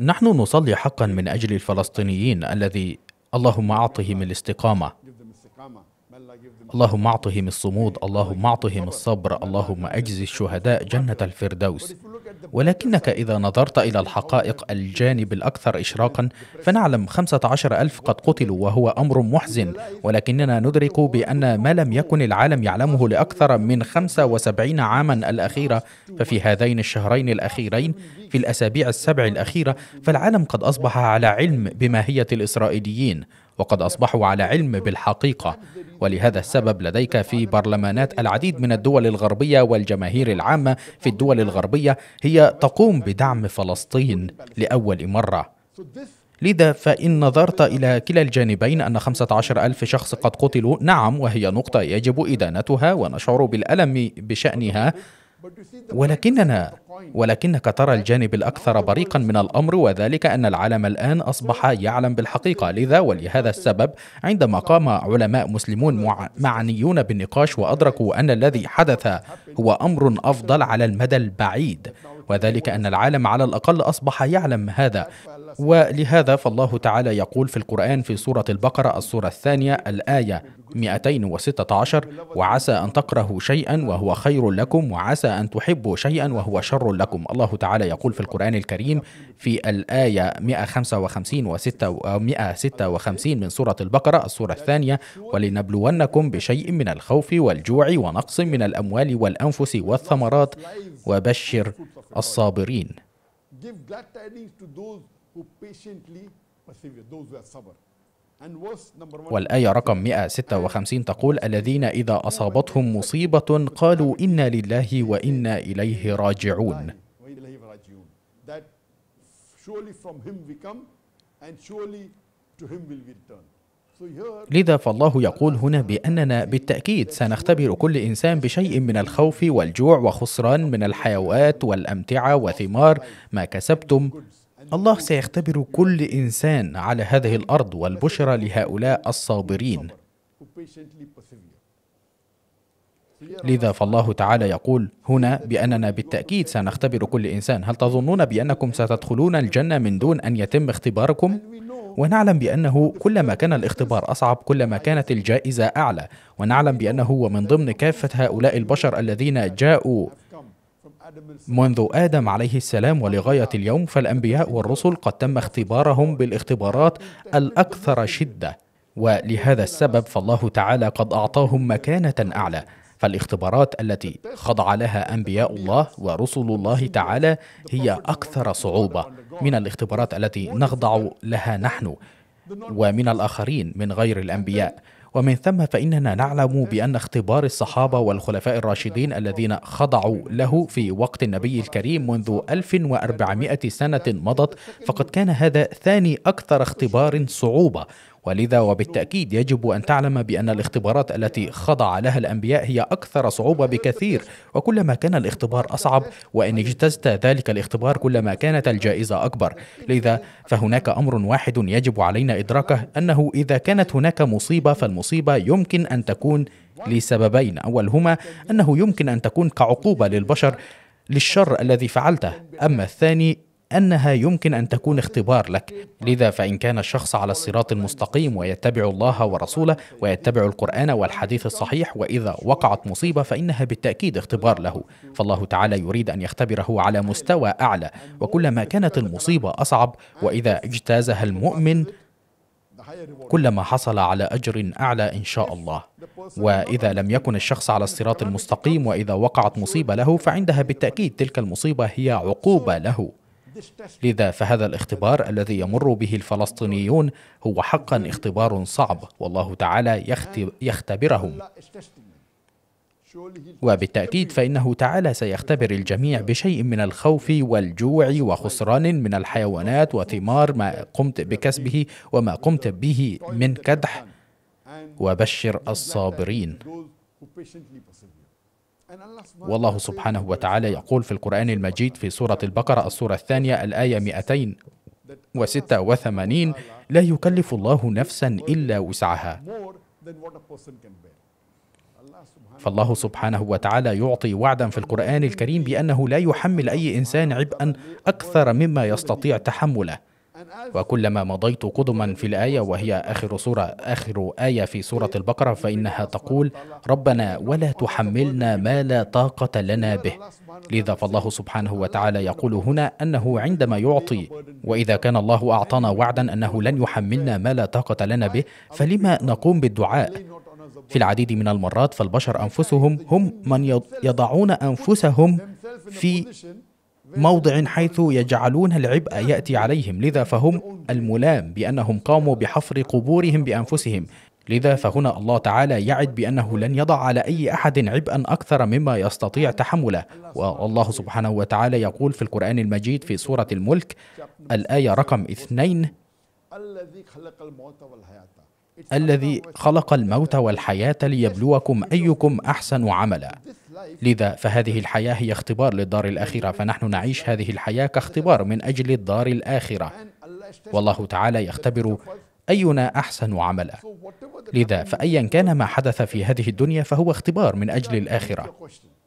نحن نصلي حقا من اجل الفلسطينيين الذي اللهم اعطهم الاستقامه اللهم اعطهم الصمود اللهم اعطهم الصبر اللهم اجزي الشهداء جنه الفردوس ولكنك إذا نظرت إلى الحقائق الجانب الأكثر إشراقا فنعلم 15 ألف قد قتلوا وهو أمر محزن ولكننا ندرك بأن ما لم يكن العالم يعلمه لأكثر من 75 عاما الأخيرة ففي هذين الشهرين الأخيرين في الأسابيع السبع الأخيرة فالعالم قد أصبح على علم بماهية الإسرائيليين وقد أصبحوا على علم بالحقيقة ولهذا السبب لديك في برلمانات العديد من الدول الغربية والجماهير العامة في الدول الغربية هي تقوم بدعم فلسطين لأول مرة لذا فإن نظرت إلى كلا الجانبين أن 15 ألف شخص قد قتلوا نعم وهي نقطة يجب إدانتها ونشعر بالألم بشأنها ولكننا ولكنك ترى الجانب الأكثر بريقا من الأمر وذلك أن العالم الآن أصبح يعلم بالحقيقة لذا ولهذا السبب عندما قام علماء مسلمون معنيون بالنقاش وأدركوا أن الذي حدث هو أمر أفضل على المدى البعيد وذلك أن العالم على الأقل أصبح يعلم هذا ولهذا فالله تعالى يقول في القرآن في سورة البقرة السورة الثانية الآية 216 وعسى أن تكرهوا شيئا وهو خير لكم وعسى أن تحبوا شيئا وهو شر لكم الله تعالى يقول في القرآن الكريم في الآية 155 و 156 من سورة البقرة السورة الثانية ولنبلونكم بشيء من الخوف والجوع ونقص من الأموال والأنفس والثمرات وبشر الصابرين. give glad tidings to those والآية رقم 156 تقول الذين إذا أصابتهم مصيبة قالوا إنا لله وإنا إليه راجعون لذا فالله يقول هنا بأننا بالتأكيد سنختبر كل إنسان بشيء من الخوف والجوع وخسران من الحيوات والأمتعة وثمار ما كسبتم الله سيختبر كل انسان على هذه الارض والبشرى لهؤلاء الصابرين لذا فالله تعالى يقول هنا بأننا بالتأكيد سنختبر كل إنسان هل تظنون بأنكم ستدخلون الجنة من دون أن يتم اختباركم؟ ونعلم بأنه كلما كان الاختبار أصعب كلما كانت الجائزة أعلى ونعلم بأنه ومن ضمن كافة هؤلاء البشر الذين جاءوا منذ آدم عليه السلام ولغاية اليوم فالأنبياء والرسل قد تم اختبارهم بالاختبارات الأكثر شدة ولهذا السبب فالله تعالى قد أعطاهم مكانة أعلى فالاختبارات التي خضع لها انبياء الله ورسل الله تعالى هي اكثر صعوبه من الاختبارات التي نخضع لها نحن ومن الاخرين من غير الانبياء ومن ثم فإننا نعلم بأن اختبار الصحابة والخلفاء الراشدين الذين خضعوا له في وقت النبي الكريم منذ 1400 سنة مضت فقد كان هذا ثاني أكثر اختبار صعوبة ولذا وبالتأكيد يجب أن تعلم بأن الاختبارات التي خضع لها الأنبياء هي أكثر صعوبة بكثير وكلما كان الاختبار أصعب وإن اجتزت ذلك الاختبار كلما كانت الجائزة أكبر لذا فهناك أمر واحد يجب علينا إدراكه أنه إذا كانت هناك مصيبة فالمصيبة يمكن أن تكون لسببين أولهما أنه يمكن أن تكون كعقوبة للبشر للشر الذي فعلته أما الثاني أنها يمكن أن تكون اختبار لك لذا فإن كان الشخص على الصراط المستقيم ويتبع الله ورسوله ويتبع القرآن والحديث الصحيح وإذا وقعت مصيبة فإنها بالتأكيد اختبار له فالله تعالى يريد أن يختبره على مستوى أعلى وكلما كانت المصيبة أصعب وإذا اجتازها المؤمن كلما حصل على اجر اعلى ان شاء الله واذا لم يكن الشخص على الصراط المستقيم واذا وقعت مصيبه له فعندها بالتاكيد تلك المصيبه هي عقوبه له لذا فهذا الاختبار الذي يمر به الفلسطينيون هو حقا اختبار صعب والله تعالى يختبرهم وبالتأكيد فإنه تعالى سيختبر الجميع بشيء من الخوف والجوع وخسران من الحيوانات وثمار ما قمت بكسبه وما قمت به من كدح وبشر الصابرين والله سبحانه وتعالى يقول في القرآن المجيد في سورة البقرة السورة الثانية الآية 286 لا يكلف الله نفسا إلا وسعها فالله سبحانه وتعالى يعطي وعدا في القرآن الكريم بأنه لا يحمل أي إنسان عبئا أكثر مما يستطيع تحمله وكلما مضيت قدما في الآية وهي آخر سورة آخر آية في سورة البقرة فإنها تقول ربنا ولا تحملنا ما لا طاقة لنا به لذا فالله سبحانه وتعالى يقول هنا أنه عندما يعطي وإذا كان الله أعطانا وعدا أنه لن يحملنا ما لا طاقة لنا به فلما نقوم بالدعاء في العديد من المرات فالبشر أنفسهم هم من يضعون أنفسهم في موضع حيث يجعلون العبء ياتي عليهم لذا فهم الملام بانهم قاموا بحفر قبورهم بانفسهم لذا فهنا الله تعالى يعد بانه لن يضع على اي احد عبئا اكثر مما يستطيع تحمله والله سبحانه وتعالى يقول في القران المجيد في سوره الملك الايه رقم اثنين الذي خلق الموت والحياه ليبلوكم ايكم احسن عملا لذا فهذه الحياة هي اختبار للدار الآخرة فنحن نعيش هذه الحياة كاختبار من أجل الدار الآخرة والله تعالى يختبر أينا أحسن عملا لذا فأيا كان ما حدث في هذه الدنيا فهو اختبار من أجل الآخرة